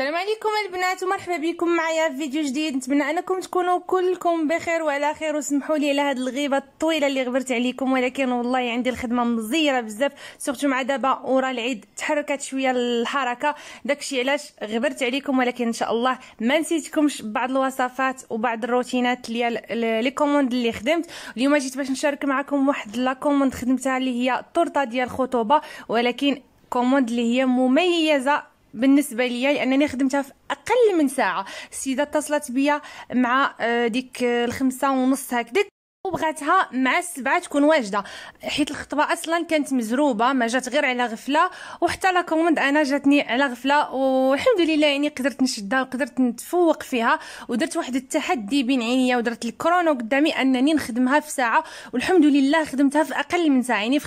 السلام عليكم البنات ومرحبا بكم معايا في فيديو جديد نتمنى انكم تكونوا كلكم بخير وعلى خير وسمحوا لي على هذه الغيبه الطويله اللي غبرت عليكم ولكن والله عندي الخدمه مزيره بزاف سورتو مع دابا ورا العيد تحركت شويه الحركه داكشي علاش غبرت عليكم ولكن ان شاء الله ما نسيتكمش بعض الوصفات وبعض الروتينات ديال لي كوموند اللي خدمت اليوم جيت باش نشارك معكم واحد لا كوموند خدمتها اللي هي الطرطه ديال الخطوبه ولكن كوموند اللي هي مميزه بالنسبه ليا لانني خدمتها في اقل من ساعه السيده اتصلت بيا مع آه، ديك آه، الخمسة ونص هكذا وبغاتها مع السبعة تكون واجدة حيت الخطبة أصلا كانت مزروبة ما جات غير على غفلة وحتى لا كوموند أنا جاتني على غفلة والحمد لله يعني قدرت نشدها وقدرت نتفوق فيها ودرت واحد التحدي بين عينيا ودرت الكرونو قدامي أنني نخدمها في ساعة والحمد لله خدمتها في أقل من ساعة يعني في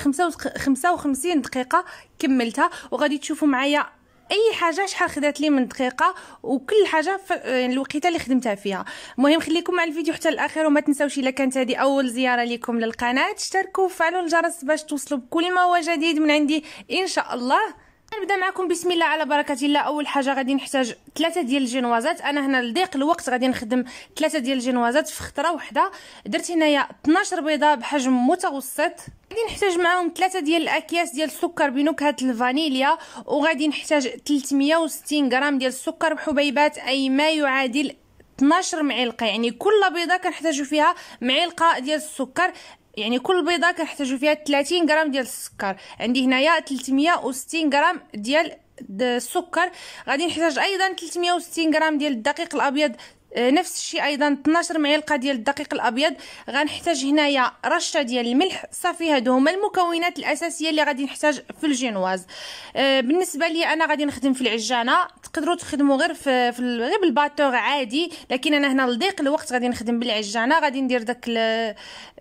خمسة وخمسين دقيقة كملتها وغادي تشوفوا معايا اي حاجه شحال خدات لي من دقيقه وكل حاجه في يعني الوقيته اللي خدمتها فيها المهم خليكم مع الفيديو حتى الاخر وما تنساوش الا كانت هذه اول زياره لكم للقناه اشتركوا وفعلوا الجرس باش توصلوا بكل ما هو جديد من عندي ان شاء الله نبدا معكم بسم الله على بركه الله اول حاجه غادي نحتاج ثلاثه ديال الجينوازات انا هنا لضيق الوقت غادي نخدم ثلاثه ديال الجينوازات في خطره واحده درت هنايا 12 بيضه بحجم متوسط غادي نحتاج معاهم ثلاثة ديال الاكياس ديال السكر بنكهه الفانيليا وغادي نحتاج 360 غرام ديال السكر بحبيبات اي ما يعادل 12 معلقه يعني كل بيضه كنحتاجو فيها معلقه ديال السكر يعني كل بيضه كنحتاجو فيها 30 غرام ديال السكر عندي هنايا 360 غرام ديال السكر غادي نحتاج ايضا 360 غرام ديال الدقيق الابيض آه، نفس الشيء ايضا 12 معلقه ديال الدقيق الابيض غنحتاج هنايا رشه ديال الملح صافي هادو هما المكونات الاساسيه اللي غادي نحتاج في الجينواز آه، بالنسبه لي انا غادي نخدم في العجانه تقدروا تخدموا غير في, في غير بالباتور عادي لكن انا هنا لضيق الوقت غادي نخدم بالعجانه غادي ندير داك آه،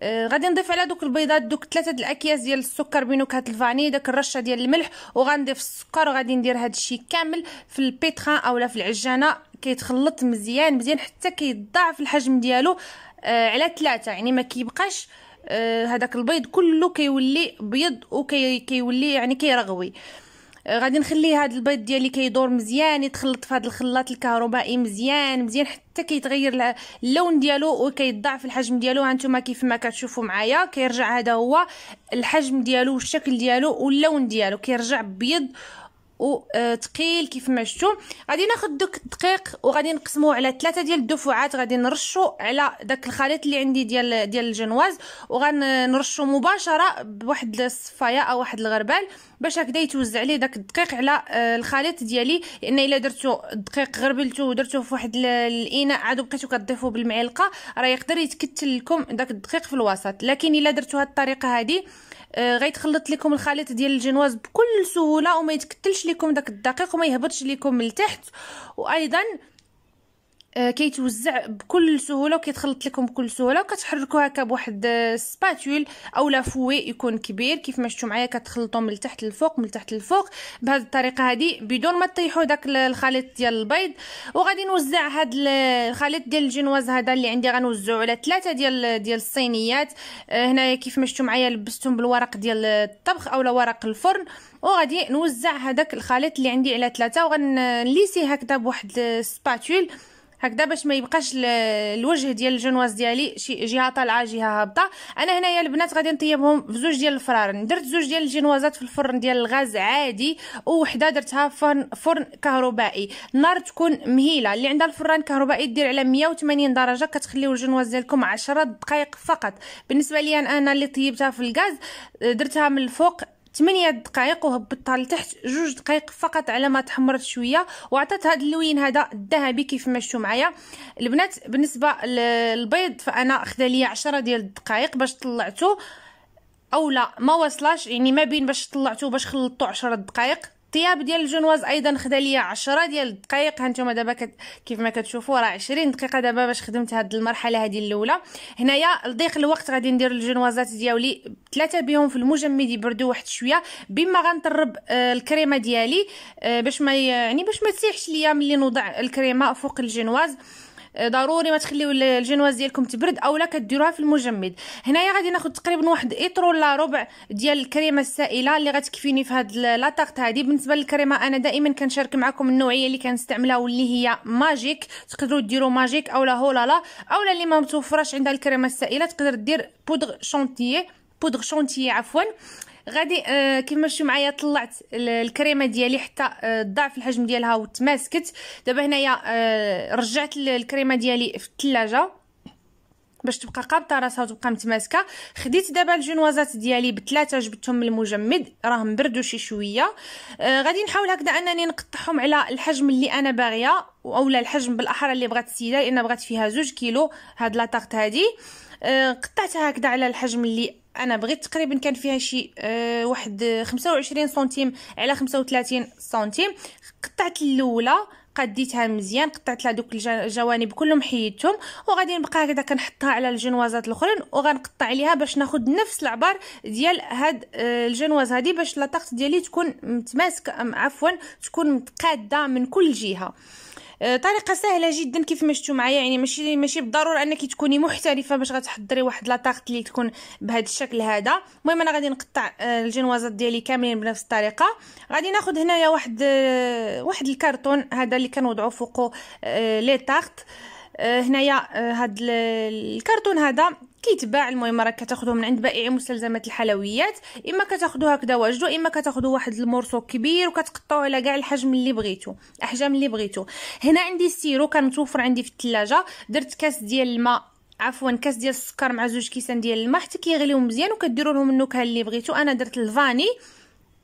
غادي نضيف على دوك البيضات دوك ثلاثه الاكياس ديال السكر بنكهه الفاني داك الرشه ديال الملح وغنضيف السكر وغادي ندير هذا الشيء كامل في البيتخان اولا في العجانه كيتخلط مزيان مزيان حتى كيضاعف الحجم ديالو آه على ثلاثة يعني ما كيبقاش آه البيض كله كيولي بيض وكيولي يعني كيرغوي آه غادي نخلي هذا البيض ديالي كيدور مزيان يتخلط في هذا الخلاط الكهربائي مزيان مزيان حتى كيتغير اللون ديالو وكيضاعف الحجم ديالو هانتوما كيف ما كتشوفوا معايا كيرجع هذا هو الحجم ديالو والشكل ديالو واللون ديالو كيرجع بيض وثقيل آه، كيف ما شفتوا غادي ناخذ دوك الدقيق وغادي نقسموه على ثلاثه ديال الدفعات غادي نرشو على داك الخليط اللي عندي ديال ديال الجنواز وغنرشو مباشره بواحد الصفايه او واحد الغربال باش هكذا يتوزع ليه داك الدقيق على آه، الخليط ديالي لان الا درتو الدقيق غربلتو ودرتو في واحد الاناء عاد بقيتو كضيفو بالمعلقه راه يقدر يتكتل لكم داك الدقيق في الوسط لكن الا درتو هاد الطريقه هذه آه، غيتخلط لكم الخليط ديال الجنواز بكل سهوله وما يتكتلش لكم داك الدقيق وما يهبطش لكم لتحت وايضا آه، كيتوزع بكل سهوله وكيتخلط لكم بكل سهوله وكتحركوا هكا بواحد السباتول آه، او لافوي يكون كبير كيف ما شفتوا معايا كتخلطوا من تحت للفوق من تحت للفوق بهذه الطريقه هذه بدون ما تطيحوا داك الخليط ديال البيض وغادي نوزع هاد الخليط ديال الجينواز هذا اللي عندي غنوزعو على ثلاثه ديال ديال الصينيات آه، هنايا كيف ما شفتوا معايا لبستهم بالورق ديال الطبخ اولا ورق الفرن وغادي نوزع هذاك الخليط اللي عندي على ثلاثه وغنليسي هكذا بواحد السباتول هكذا باش ما يبقاش الوجه ديال الجنواز ديالي شي جهه طالعه جهه هابطه انا هنايا البنات غادي نطيبهم في زوج ديال الفرارن درت زوج ديال الجنوازات في الفرن ديال الغاز عادي ووحده درتها فرن فرن كهربائي النار تكون مهيله اللي عندها الفران كهربائي دير على 180 درجه كتخليو الجنواز ديالكم 10 دقائق فقط بالنسبه لي انا اللي طيبتها في الغاز درتها من الفوق 8 دقائق وهبطها لتحت جوج دقائق فقط على ما تحمرت شويه وعطات هذا اللون هذا الذهبي كيف ما شفتوا معايا البنات بالنسبه للبيض فانا خدا لي 10 ديال الدقائق باش طلعته اولا ما وصلاش يعني ما بين باش طلعته باش خلطته 10 دقائق الطياب ديال الجنواز ايضا خدا ليا 10 ديال الدقائق هانتوما دابا كت... كيف ما كتشوفوا راه 20 دقيقه دابا باش خدمت هاد المرحله هذه الاولى هنايا لضيق الوقت غادي ندير الجنوازات ديالي ثلاثه بهم في المجمد يبردوا واحد شويه بما غنطرب آه الكريمه ديالي آه باش ما يعني باش ما تسيحش ليا ملي نوضع الكريمه فوق الجنواز ضروري ما تخليو الجينواز ديالكم تبرد اولا كديروها في المجمد هنايا غادي ناخذ تقريبا واحد ايترو ولا ربع ديال الكريمه السائله اللي غتكفيني في هاد لاطاغت هادي بالنسبه للكريمه انا دائما كنشارك معكم النوعيه اللي كنستعملها واللي هي ماجيك تقدروا ديروا ماجيك اولا هولالا اولا اللي ما متوفراش عندها الكريمه السائله تقدر دير بودغ شونتيي بودغ شونتيي عفوا غادي آه كيما شفتوا معايا طلعت الكريمه ديالي حتى آه ضعف الحجم ديالها وتماسكت دابا هنايا آه رجعت الكريمه ديالي في الثلاجه باش تبقى قابطه راسها وتبقى متماسكه خديت دابا الجينوازات ديالي بثلاثه جبتهم من المجمد راهم بردوا شي شويه آه غادي نحاول هكذا انني نقطعهم على الحجم اللي انا باغيه اولا الحجم بالاحرى اللي بغات السيده لان بغات فيها زوج كيلو هاد طارت هادي آه قطعتها هكذا على الحجم اللي انا بغيت تقريبا كان فيها شي آه واحد 25 سنتيم على 35 سنتيم قطعت الاولى قديتها مزيان قطعت لها دوك الجوانب كلهم حيدتهم وغادي نبقى هكذا كنحطها على الجنوازات الاخرين وغنقطع عليها باش ناخد نفس العبار ديال هاد آه، الجنواز هذه باش لاطاقت ديالي تكون متماسكه عفوا تكون متقاده من كل جهه آه، طريقه سهله جدا كيف ما شفتوا معايا يعني ماشي ماشي بالضروره انك تكوني محترفه باش غتحضري واحد لاطاغت اللي تكون بهذا الشكل هذا المهم انا غادي نقطع آه، الجنوازات ديالي كاملين بنفس الطريقه غادي ناخذ هنايا واحد آه، واحد الكرتون هذا اللي كنوضعوا فوقو لي طاغت هنايا آه، هاد الكرتون هذا كيتباع المهم راك كتاخذوه من عند بائعي مستلزمات الحلويات اما كتاخذوه هكذا واجدو اما كتاخذوه واحد المورسو كبير وكتقطعوه على كاع الحجم اللي بغيتو الاحجام اللي بغيتو هنا عندي السيرو كان متوفر عندي في الثلاجه درت كاس ديال الماء عفوا كاس ديال السكر مع زوج كيسان ديال الماء حتى كيغليو مزيان وكديروا لهم النكهه اللي بغيتو انا درت الفاني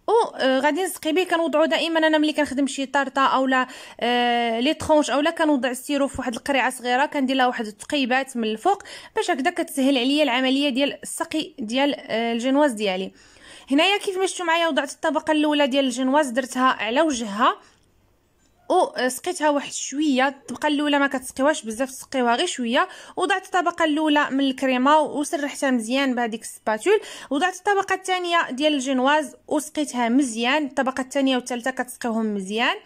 او آه غادي نسقي به كنوضعو دائما انا ملي كنخدم شي طارطه اولا آه لي ترونش اولا كنوضع السيرو في واحد القريعه صغيره كندير لها واحد التقيبات من الفوق باش هكذا كتسهل عليا العمليه ديال السقي ديال آه الجنواز ديالي هنايا كيف ما شفتوا معايا وضعت الطبقه الاولى ديال الجنواز درتها على وجهها او سقيتها واحد شويه الطبقه الاولى ما كتسقيوهاش بزاف تسقيوها غير شويه وضعت الطبقه الاولى من الكريمه وسرحتها مزيان بهذيك السباتول وضعت الطبقه الثانيه ديال الجينواز وسقيتها مزيان الطبقه الثانيه والثالثه كتسقيوهم مزيان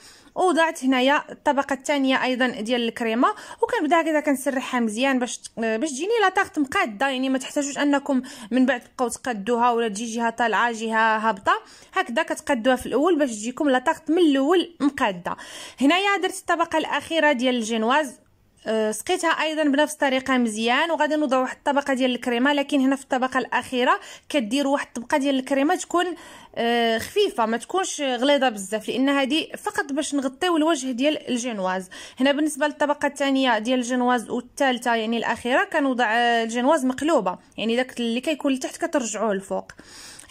وضعت هنايا الطبقه الثانيه ايضا ديال الكريمه وكنبدا هكذا كنسرحها مزيان باش باش تجيني لا طارت مقاده يعني ما تحتاجوش انكم من بعد تبقاو تقادوها ولا تجي جهه طالعه جهه هابطه هكذا كتقادوها في الاول باش تجيكم لا طارت من الاول مقاده هنايا درت الطبقه الاخيره ديال الجينواز أه، سقيتها ايضا بنفس الطريقه مزيان وغادي نوضع واحد الطبقه ديال الكريمه لكن هنا في الطبقه الاخيره كدير واحد الطبقه ديال الكريمه تكون آه، خفيفه ما تكونش غليظه بزاف لان هذه فقط باش نغطيو الوجه ديال الجينواز هنا بالنسبه للطبقه الثانيه ديال الجينواز والثالثه يعني الاخيره كنوضع الجينواز مقلوبه يعني داك اللي كيكون لتحت كترجعوه لفوق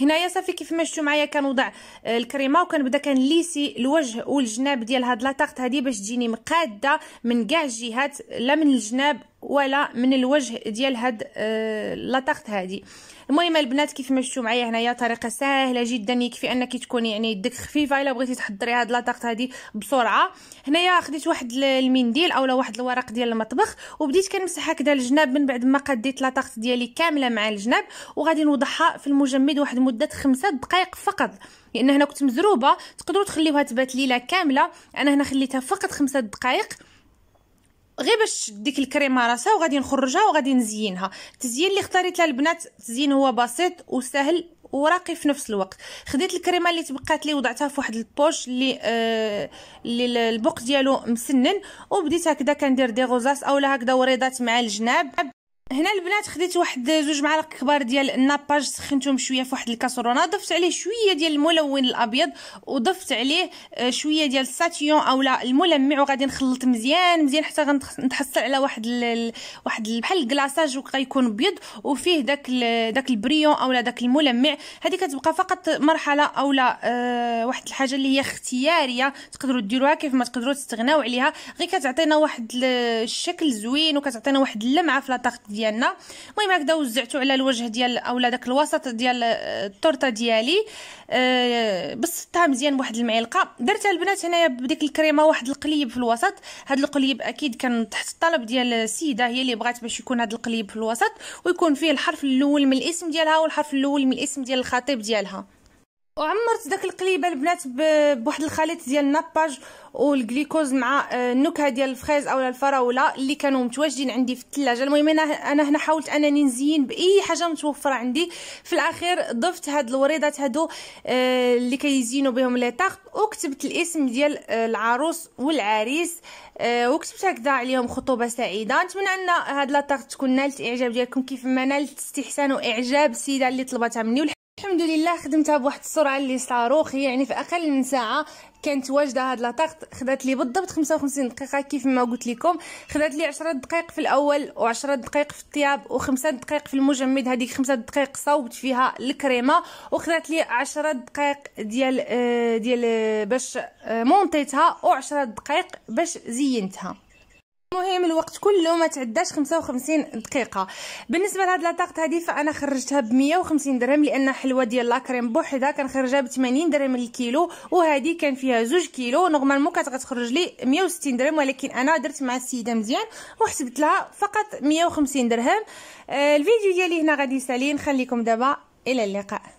هنايا صافي كيف ما شفتوا معايا كنوضع الكريمه وكنبدا كنليسي الوجه والجناب ديال هاد لاطاغت هادي باش تجيني مقاده من كاع الجهات لا من الجناب ولا من الوجه ديال هاد آه، لاطاغت هذه المهم البنات كيف ما شفتوا معايا هنايا طريقه سهله جدا يكفي انك تكون يعني يدك خفيفه الا بغيتي تحضري هاد لاطاقت هادي بسرعه هنايا خديت واحد المنديل اولا واحد الورق ديال المطبخ وبديت كنمسح هكذا الجناب من بعد ما قديت لاطاقت ديالي كامله مع الجناب وغادي نوضعها في المجمد واحد مده خمسة دقائق فقط لان هنا كنت مزروبه تقدروا تخليوها تبات ليله كامله انا هنا خليتها فقط خمسة دقائق غير باش ديك الكريمه راسها وغادي نخرجها وغادي نزينها التزيين اللي اختاريت لها البنات تزيين هو بسيط وسهل وراقي في نفس الوقت خديت الكريمه اللي تبقات لي وضعتها في واحد البوش اللي آه اللي البوق ديالو مسنن وبديت هكذا كندير دي غوزاس اولا هكذا وريضات مع الجناب هنا البنات خديت واحد زوج معالق كبار ديال الناباج سخنتهم شويه في واحد الكاسرونه ضفت عليه شويه ديال الملون الابيض وضفت عليه آه، شويه ديال الساتيون اولا الملمع وغادي نخلط مزيان مزيان حتى غنتحصل على واحد ال... واحد بحال الكلاصاج وغيكون ابيض وفيه داك ال... داك البريون اولا داك الملمع هذه كتبقى فقط مرحله اولا أه واحد الحاجه اللي هي اختياريه تقدروا ديروها كيف ما تقدروا تستغناو عليها غير كتعطينا واحد الشكل زوين وكتعطينا واحد اللمعه في لاطاج ديالنا المهم هكذا وزعته على الوجه ديال اولا داك الوسط ديال آه، التورته ديالي أه بسطتها مزيان بواحد المعلقه درتها البنات هنايا بديك الكريمه واحد القليب في الوسط هاد القليب اكيد كان تحت الطلب ديال السيده هي اللي بغات باش يكون هاد القليب في الوسط ويكون فيه الحرف الاول من الاسم ديالها والحرف الاول من الاسم ديال الخطيب ديالها وعمرت داك القليبه البنات بواحد الخليط ديال الناباج والجليكوز مع آه، النكهه ديال الفريز اولا الفراوله اللي كانوا متواجدين عندي في الثلاجه المهم انا هنا حاولت انني نزين باي حاجه متوفره عندي في الاخير ضفت هاد الوريضات هادو آه، اللي كيزينوا بهم لي طاغط وكتبت الاسم ديال آه، العروس والعريس وكتبت هكذا عليهم خطوبه سعيده نتمنى ان هاد لا تكون نالت اعجاب ديالكم كيف ما نالت استحسان واعجاب السيده اللي طلبتها مني الحمد لله خدمتها بواحد السرعه اللي صاروخيه يعني في اقل من ساعه كانت واجده هاد لاطاغط خدات لي بالضبط 55 دقيقه كيف ما قلت لكم خدات لي 10 دقائق في الاول و10 دقائق في الطياب و5 دقائق في المجمد هذيك 5 دقائق صوبت فيها الكريمه وخدات لي 10 دقائق ديال آه، ديال باش آه، مونطيتها و10 دقائق باش زينتها المهم الوقت كله ما تعداش 55 دقيقه بالنسبه لهاد لاطاقت هادي فانا خرجتها ب 150 درهم لان حلوه ديال لاكريم بوحدها كنخرجها ب 80 درهم الكيلو وهادي كان فيها 2 كيلو نورمالمون كانت غتخرج لي 160 درهم ولكن انا درت مع السيده مزيان وحسبت لها فقط 150 درهم آه، الفيديو ديالي هنا غادي يسالي نخليكم دابا الى اللقاء